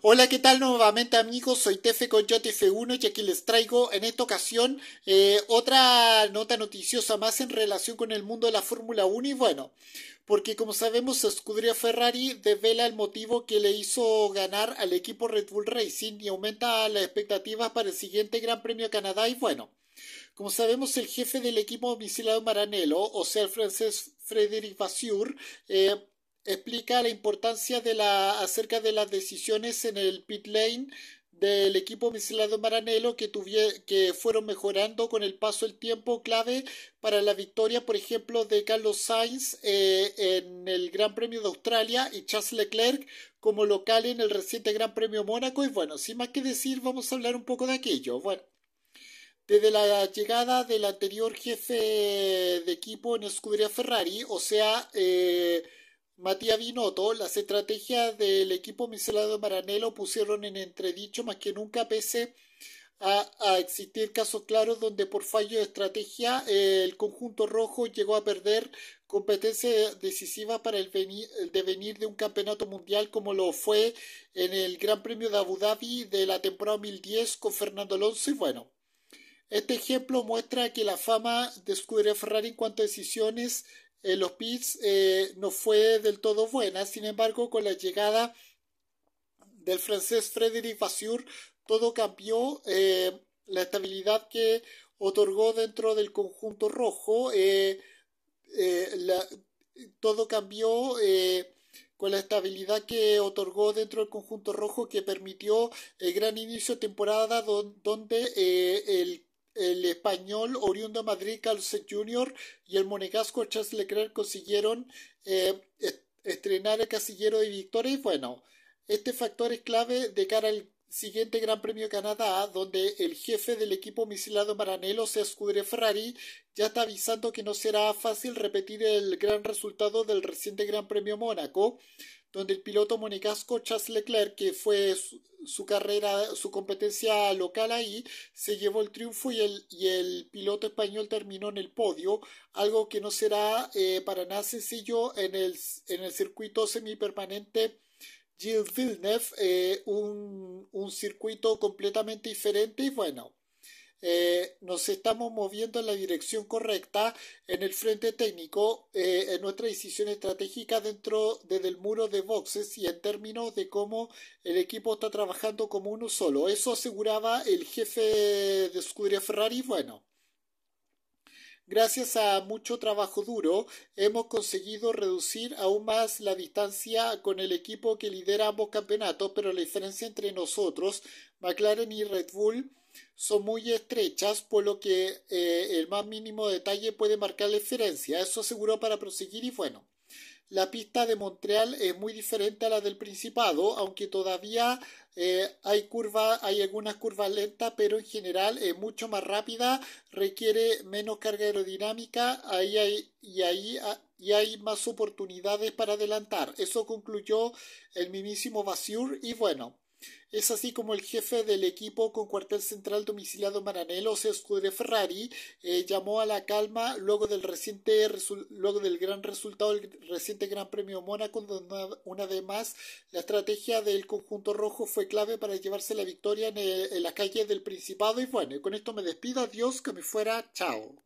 Hola, ¿qué tal nuevamente amigos? Soy Tefe con F1 y aquí les traigo en esta ocasión eh, otra nota noticiosa más en relación con el mundo de la Fórmula 1 y bueno, porque como sabemos Scuderia Ferrari desvela el motivo que le hizo ganar al equipo Red Bull Racing y aumenta las expectativas para el siguiente Gran Premio de Canadá y bueno. Como sabemos, el jefe del equipo domiciliado Maranello, o sea, el francés Frédéric Vasseur, eh, explica la importancia de la, acerca de las decisiones en el pit lane del equipo misilado Maranello que, que fueron mejorando con el paso del tiempo clave para la victoria, por ejemplo, de Carlos Sainz eh, en el Gran Premio de Australia y Charles Leclerc como local en el reciente Gran Premio Mónaco. Y bueno, sin más que decir, vamos a hablar un poco de aquello. Bueno, desde la llegada del anterior jefe de equipo en Escudería Ferrari, o sea, eh, Matías Binotto, las estrategias del equipo miselado de Maranello pusieron en entredicho más que nunca pese a, existir casos claros donde por fallo de estrategia eh, el conjunto rojo llegó a perder competencias decisivas para el, devenir de un campeonato mundial como lo fue en el Gran Premio de Abu Dhabi de la temporada 2010 con Fernando Alonso y bueno. Este ejemplo muestra que la fama de Scuderia Ferrari en cuanto a decisiones eh, los Pits eh, no fue del todo buena, sin embargo con la llegada del francés Frédéric Vassour todo cambió, eh, la estabilidad que otorgó dentro del conjunto rojo, todo cambió con la estabilidad que otorgó dentro del conjunto rojo que permitió el gran inicio de temporada donde el el español oriundo de Madrid, Carlos Jr. y el monegasco Charles Leclerc consiguieron eh, estrenar el casillero de victoria y bueno, este factor es clave de cara al siguiente Gran Premio Canadá, donde el jefe del equipo misilado Maranello, se escudre Ferrari, ya está avisando que no será fácil repetir el gran resultado del reciente Gran Premio Mónaco donde el piloto monegasco Charles Leclerc, que fue su, carrera, su competencia local ahí, se llevó el triunfo y el, piloto español terminó en el podio, algo que no será eh, para nada sencillo en el, circuito semipermanente. Gilles Villeneuve, eh, un, un circuito completamente diferente y bueno, eh, nos estamos moviendo en la dirección correcta en el frente técnico, eh, en nuestra decisión estratégica dentro de, del muro de boxes y en términos de cómo el equipo está trabajando como uno solo. Eso aseguraba el jefe de escudería Ferrari. Bueno, Gracias a mucho trabajo duro, hemos conseguido reducir aún más la distancia con el equipo que lidera ambos campeonatos, pero la diferencia entre nosotros, McLaren y Red Bull, son muy estrechas, por lo que eh, el más mínimo detalle puede marcar la diferencia. Eso aseguró para proseguir y bueno. La pista de Montreal es muy diferente a la del Principado, aunque todavía eh, hay curva, hay algunas curvas lentas, pero en general es mucho más rápida, requiere menos carga aerodinámica, ahí hay, y ahí ah, y hay más oportunidades para adelantar. Eso concluyó el mismísimo Basur y bueno. Es así como el jefe del equipo con cuartel central domiciliado Maranello, se de Ferrari, eh, llamó a la calma luego del reciente luego del gran resultado del reciente Gran Premio Mónaco, donde una, vez más la estrategia del conjunto rojo fue clave para llevarse la victoria en, la calle del Principado. Y bueno, con esto me despido, adiós, que me fuera, chao.